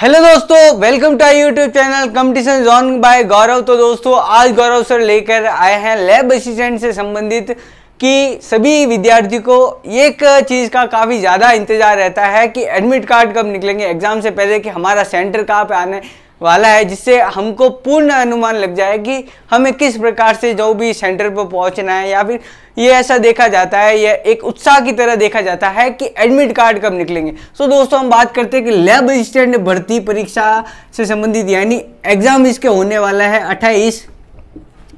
hello दोस्तों welcome to I YouTube channel competition zone by Gaurav तो दोस्तों आज गौरव सर लेकर आए हैं लैब असिस्टेंट से संबंधित कि सभी विद्यार्थी को एक चीज़ का काफ़ी ज़्यादा इंतजार रहता है कि एडमिट कार्ड कब निकलेंगे एग्जाम से पहले कि हमारा सेंटर कहाँ पे है वाला है जिससे हमको पूर्ण अनुमान लग जाए कि हमें किस प्रकार से जो भी सेंटर पर पहुंचना है या फिर ये ऐसा देखा जाता है यह एक उत्साह की तरह देखा जाता है कि एडमिट कार्ड कब निकलेंगे सो so, दोस्तों हम बात करते हैं कि लैब असिस्टेंट भर्ती परीक्षा से संबंधित यानी एग्जाम इसके होने वाला है अट्ठाईस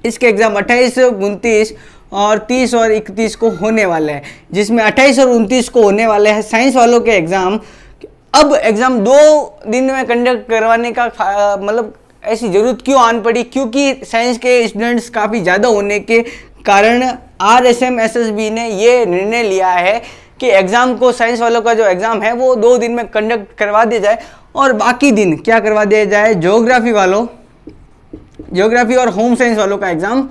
इसके एग्जाम अट्ठाईस उनतीस और 30 और 31 को होने वाला है जिसमें 28 और 29 को होने वाले हैं साइंस वालों के एग्ज़ाम अब एग्ज़ाम दो दिन में कंडक्ट करवाने का मतलब ऐसी ज़रूरत क्यों आन पड़ी क्योंकि साइंस के स्टूडेंट्स काफ़ी ज़्यादा होने के कारण R S M S S B ने ये निर्णय लिया है कि एग्ज़ाम को साइंस वालों का जो एग्ज़ाम है वो दो दिन में कंडक्ट करवा दिया जाए और बाकी दिन क्या करवा दिया जाए जोग्राफी वालों ज्योग्राफी और होम साइंस वालों का एग्ज़ाम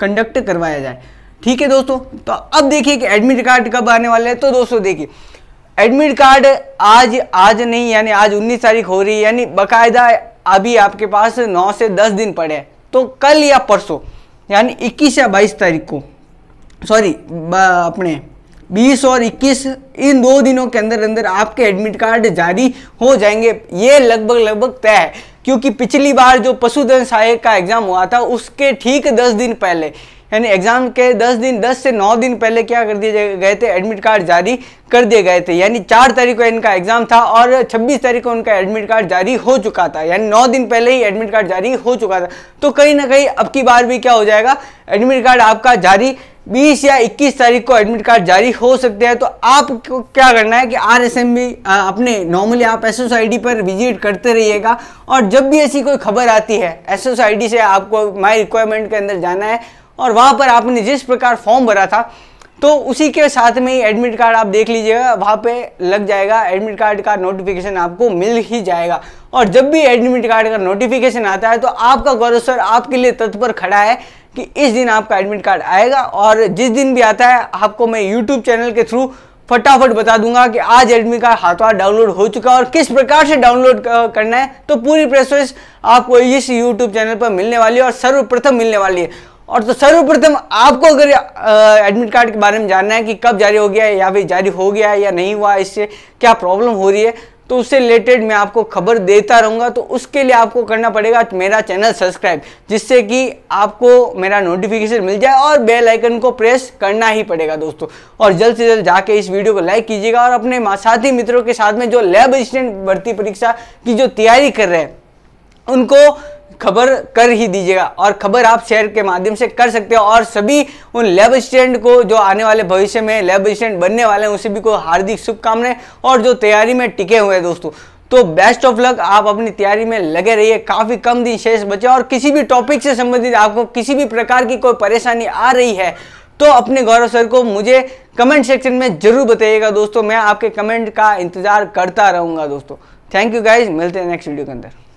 कंडक्ट करवाया जाए ठीक है दोस्तों तो अब देखिए कि एडमिट कार्ड कब आने वाले हैं तो दोस्तों देखिए एडमिट कार्ड आज आज नहीं यानी आज 19 तारीख हो रही है यानी बकायदा अभी आपके पास 9 से 10 दिन पड़े हैं तो कल या परसों यानी 21 या 22 तारीख को सॉरी अपने 20 और 21 इन दो दिनों के अंदर अंदर आपके एडमिट कार्ड जारी हो जाएंगे ये लगभग लगभग तय है क्योंकि पिछली बार जो पशुधन सहायक का एग्जाम हुआ था उसके ठीक 10 दिन पहले यानी एग्ज़ाम के 10 दिन 10 से 9 दिन पहले क्या कर दिए गए थे एडमिट कार्ड जारी कर दिए गए थे यानी चार तारीख को इनका एग्ज़ाम था और 26 तारीख को उनका एडमिट कार्ड जारी हो चुका था यानी नौ दिन पहले ही एडमिट कार्ड जारी हो चुका था तो कहीं ना कहीं अब की बार भी क्या हो जाएगा एडमिट कार्ड आपका जारी 20 या 21 तारीख को एडमिट कार्ड जारी हो सकते हैं तो आपको क्या करना है कि आर एस एम भी अपने नॉर्मली आप एस एस आई डी पर विजिट करते रहिएगा और जब भी ऐसी कोई खबर आती है एस एस आई डी से आपको माई रिक्वायरमेंट के अंदर जाना है और वहाँ पर आपने जिस प्रकार फॉर्म भरा था तो उसी के साथ में ही एडमिट कार्ड आप देख लीजिएगा वहाँ पे लग जाएगा एडमिट कार्ड का नोटिफिकेशन आपको मिल ही जाएगा और जब भी एडमिट कार्ड का नोटिफिकेशन आता है तो आपका गौरव सर आपके लिए तत्पर खड़ा है कि इस दिन आपका एडमिट कार्ड आएगा और जिस दिन भी आता है आपको मैं यूट्यूब चैनल के थ्रू फटाफट बता दूंगा कि आज एडमिट कार्ड हाथों हाथ डाउनलोड हो चुका है और किस प्रकार से डाउनलोड करना है तो पूरी प्रोसेस आपको इस यूट्यूब चैनल पर मिलने वाली है और सर्वप्रथम मिलने वाली है और तो सर्वप्रथम आपको अगर एडमिट कार्ड के बारे में जानना है कि कब जारी हो गया है या फिर जारी हो गया है या नहीं हुआ इससे क्या प्रॉब्लम हो रही है तो उससे रिलेटेड मैं आपको खबर देता रहूँगा तो उसके लिए आपको करना पड़ेगा मेरा चैनल सब्सक्राइब जिससे कि आपको मेरा नोटिफिकेशन मिल जाए और बेल आइकन को प्रेस करना ही पड़ेगा दोस्तों और जल्द से जल्द जाके इस वीडियो को लाइक कीजिएगा और अपने साथी मित्रों के साथ में जो लैब असिस्टेंट भर्ती परीक्षा की जो तैयारी कर रहे हैं उनको खबर कर ही दीजिएगा और खबर आप शेयर के माध्यम से कर सकते हो और सभी उन लैब असिस्टेंट को जो आने वाले भविष्य में लैब असिस्टेंट बनने वाले हैं उन सभी को हार्दिक शुभकामनाएं और जो तैयारी में टिके हुए हैं दोस्तों तो बेस्ट ऑफ लक आप अपनी तैयारी में लगे रहिए काफ़ी कम दिन शेष बचे और किसी भी टॉपिक से संबंधित आपको किसी भी प्रकार की कोई परेशानी आ रही है तो अपने गौरव सर को मुझे कमेंट सेक्शन में जरूर बताइएगा दोस्तों मैं आपके कमेंट का इंतजार करता रहूंगा दोस्तों थैंक यू गाइज मिलते हैं नेक्स्ट वीडियो के अंदर